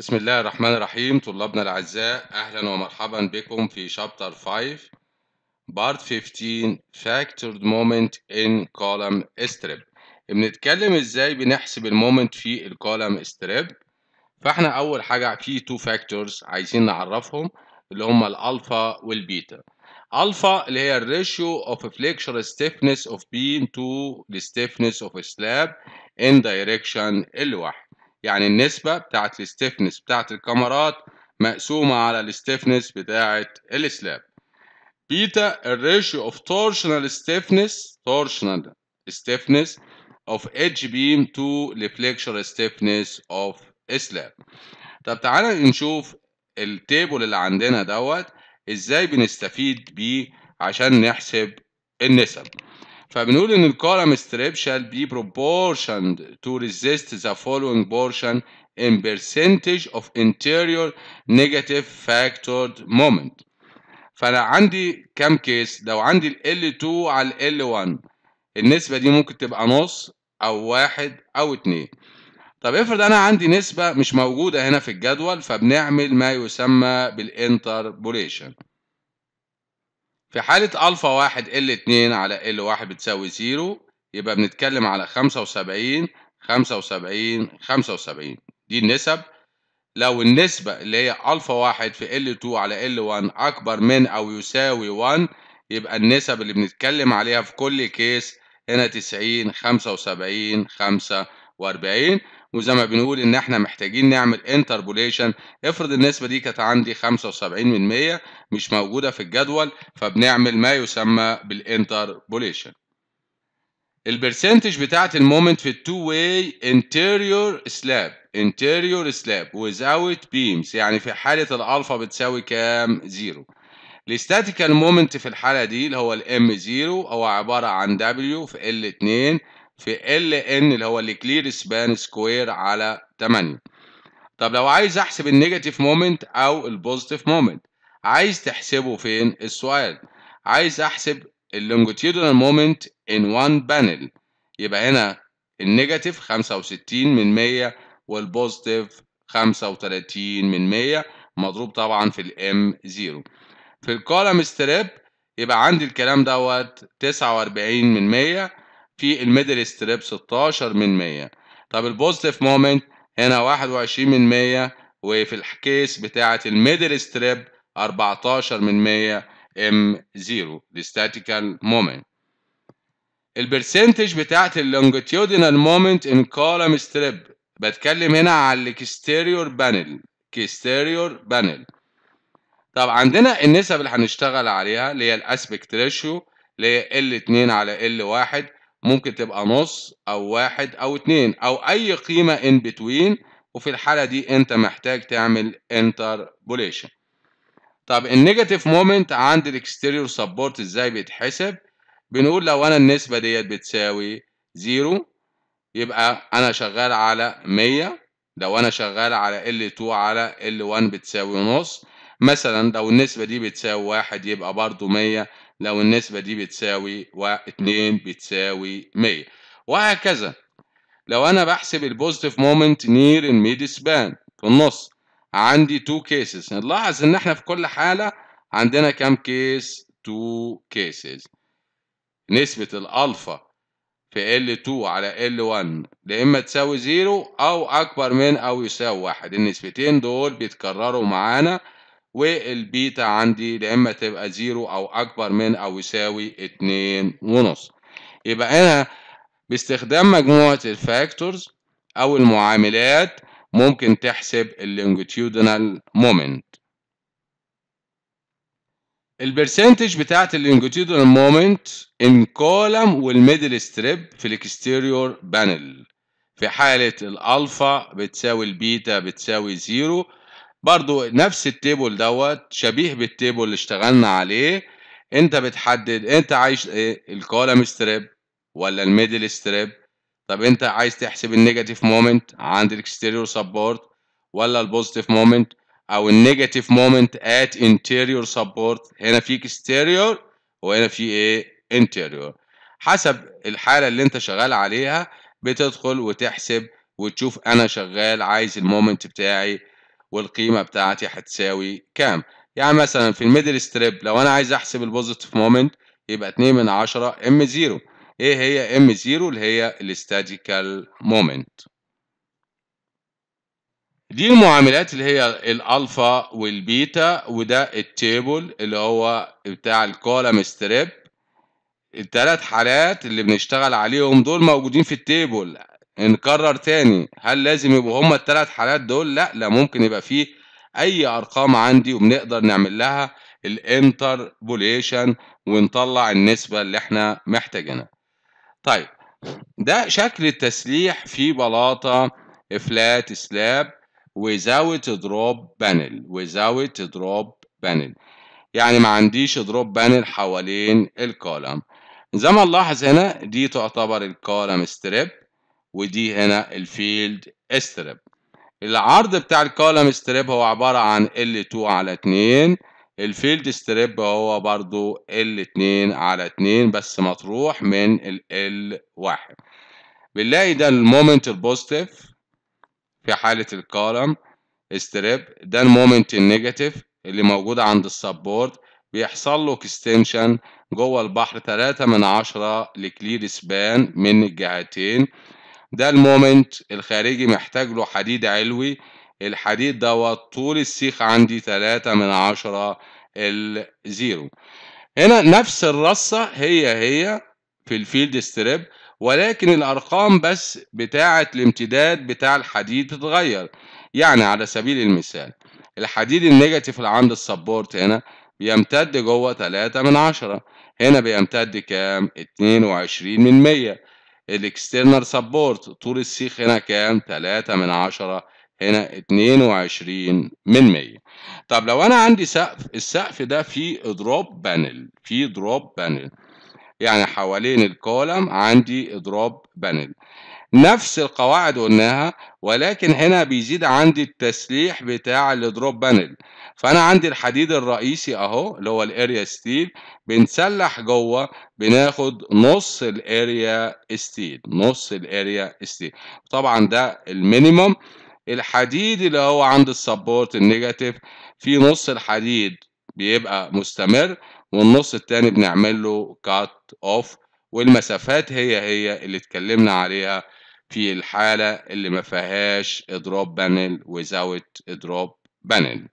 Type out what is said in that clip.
بسم الله الرحمن الرحيم طلابنا الأعزاء أهلا ومرحبا بكم في شابتر 5 بارت 15 Factored Moment in Column Strip بنتكلم ازاي بنحسب المومنت في الكولم ستريب فاحنا أول حاجة في تو فاكتورز عايزين نعرفهم اللي هما الألفا والبيتا ألفا اللي هي الريشيو اوف فليكشر ستيفنس أوف بين تو the أوف سلاب إن دايركشن direction الواحد يعني النسبة بتاعة الستيفنس بتاعة الكمرات مقسومة على الستيفنس بتاعة السلاب بيتا الريشيو اوف تورشنال ستيفنس تورشنال ستيفنس اوف اتش بيم تو reflector ستيفنس اوف سلاب طب تعالى نشوف التيبل اللي عندنا دوت ازاي بنستفيد بيه عشان نحسب النسب فبنقول ان column strip shall be proportioned to resist the following portion in percentage of interior negative factored moment فانا عندي كام كيس لو عندي ال L2 على ال L1 النسبة دي ممكن تبقى نص او واحد او اتنين طب افرض انا عندي نسبة مش موجودة هنا في الجدول فبنعمل ما يسمى بالانتربوليشن في حالة ألفا واحد ال اتنين على ال واحد بتساوي زيرو يبقى بنتكلم على خمسة وسبعين خمسة وسبعين خمسة وسبعين دي النسب لو النسبة اللي هي ألفا واحد في ال تو على ال وان أكبر من أو يساوي وان يبقى النسب اللي بنتكلم عليها في كل كيس هنا تسعين خمسة وسبعين خمسة وأربعين وزي ما بنقول ان احنا محتاجين نعمل انتربوليشن افرض النسبه دي كانت عندي 75 مش موجوده في الجدول فبنعمل ما يسمى بالانتربوليشن البرسنتج بتاعت المومنت في التو واي انتيريور سلاب انتيريور سلاب without بيمز يعني في حاله الالفا بتساوي كام زيرو الاستاتيكال مومنت في الحاله دي اللي هو الام 0 هو عباره عن دبليو في ال 2 في ال ان اللي هو الكلير سبان سكوير على 8 طب لو عايز احسب النيجاتيف مومنت او البوزيتيف مومنت عايز تحسبه فين السؤال عايز احسب اللونجيتيودنال مومنت ان وان بانل يبقى هنا النيجاتيف 65 من 100 والبوزيتيف 35 من 100 مضروب طبعا في الام 0 في الكولم ستريب يبقى عندي الكلام دوت 49 من 100 في الميدل ستريب 16 من 100 طب البوزيتيف مومنت هنا 21 من 100 وفي الكيس بتاعة الميدل ستريب 14 من 100 ام 0 الستاتيكال مومنت البرسنتج بتاعة اللونجيتودينال مومنت ان كولم ستريب بتكلم هنا على الاكستيريور بانل كستيريور بانل طب عندنا النسب اللي هنشتغل عليها اللي هي الاسبكت ريشيو اللي هي ال2 على ال1 ممكن تبقى نص أو واحد أو اتنين أو أي قيمة in between وفي الحالة دي أنت محتاج تعمل interpolation طب النيجاتيف مومنت عند الاكستيريور سبورت ازاي بيتحسب بنقول لو انا النسبه ديت بتساوي زيرو يبقى انا شغال على 100 لو انا شغال على L2 على L1 بتساوي نص مثلا لو النسبه دي بتساوي واحد يبقى برضو 100 لو النسبة دي بتساوي اتنين بتساوي مية وهكذا لو أنا بحسب البوزيتيف مومنت نير الميد سبان في النص عندي تو كيسز نلاحظ إن إحنا في كل حالة عندنا كام كيس تو كيسز نسبة الألفا في L2 على L1 لا إما تساوي زيرو أو أكبر من أو يساوي واحد النسبتين دول بيتكرروا معانا والبيتا عندي لا اما تبقى زيرو او اكبر من او يساوي اتنين ونص يبقى انا باستخدام مجموعه الفاكتورز او المعاملات ممكن تحسب اللونجتيودنال مومنت البرسنتج بتاعت اللونجتيودنال مومنت ان كولم والميدل ستريب في الاكستيريور بانل في حالة الألفا بتساوي البيتا بتساوي زيرو برضو نفس التيبل دوت شبيه بالتيبل اللي اشتغلنا عليه انت بتحدد انت عايز ايه الكولم ستريب ولا الميدل ستريب طب انت عايز تحسب النيجاتيف مومنت عند الاكستيريور سبورت ولا البوزيتيف مومنت او النيجاتيف مومنت ات انتيريور سبورت هنا في اكستيريور وهنا في ايه انتيريور حسب الحاله اللي انت شغال عليها بتدخل وتحسب وتشوف انا شغال عايز المومنت بتاعي والقيمه بتاعتي هتساوي كام يعني مثلا في الميدل ستريب لو انا عايز احسب البوزيتيف مومنت يبقى 2 من 10 ام 0 ايه هي ام 0 اللي هي الاستاتيكال مومنت دي المعاملات اللي هي الالفا والبيتا وده التيبل اللي هو بتاع الكولم ستريب الثلاث حالات اللي بنشتغل عليهم دول موجودين في التيبل نكرر تاني هل لازم يبقوا هما الثلاث حالات دول لا لا ممكن يبقى فيه اي ارقام عندي وبنقدر نعمل لها الانتربوليشن ونطلع النسبه اللي احنا محتاجينها طيب ده شكل التسليح في بلاطه فلات سلاب without دروب بانل without دروب بانل يعني ما عنديش دروب بانل حوالين الكولم زي ما نلاحظ هنا دي تعتبر الكولم ستريب ودي هنا الفيلد استريب العرض بتاع الكولم ستريب هو عبارة عن L2 على 2 الفيلد ستريب هو برضو L2 على 2 بس مطروح من ال L1 بنلاقي ده المومنت البوزيتيف في حالة الكولم ستريب ده المومنت النيجاتيف اللي موجود عند السبورت بيحصل له اكستنشن جوه البحر 3 من 10 لكلير سبان من الجهتين ده المومنت الخارجي محتاج له حديد علوي الحديد دوت طول السيخ عندي ثلاثة من عشرة الزيرو هنا نفس الرصة هي هي في الفيلد ستريب ولكن الأرقام بس بتاعة الامتداد بتاع الحديد بتتغير يعني على سبيل المثال الحديد النيجاتيف اللي عند السبورت هنا بيمتد جوه ثلاثة من عشرة هنا بيمتد كام اتنين وعشرين من مية الاكسترنال سبورت طول السيخ هنا كام 3 من 10 هنا 22 من 100 طب لو انا عندي سقف السقف ده فيه دروب بانل فيه دروب بانل يعني حوالين الكولم عندي دروب بانل نفس القواعد قلناها ولكن هنا بيزيد عندي التسليح بتاع الدروب بانل فانا عندي الحديد الرئيسي اهو اللي هو الاريا ستيل بنسلح جوه بناخد نص الاريا ستيل نص الاريا ستيل طبعا ده المينيموم الحديد اللي هو عند السبورت النيجاتيف في نص الحديد بيبقى مستمر والنص التاني بنعمل له كات اوف والمسافات هي هي اللي اتكلمنا عليها في الحالة اللي ما فيهاش اضراب بانل without اضراب بانل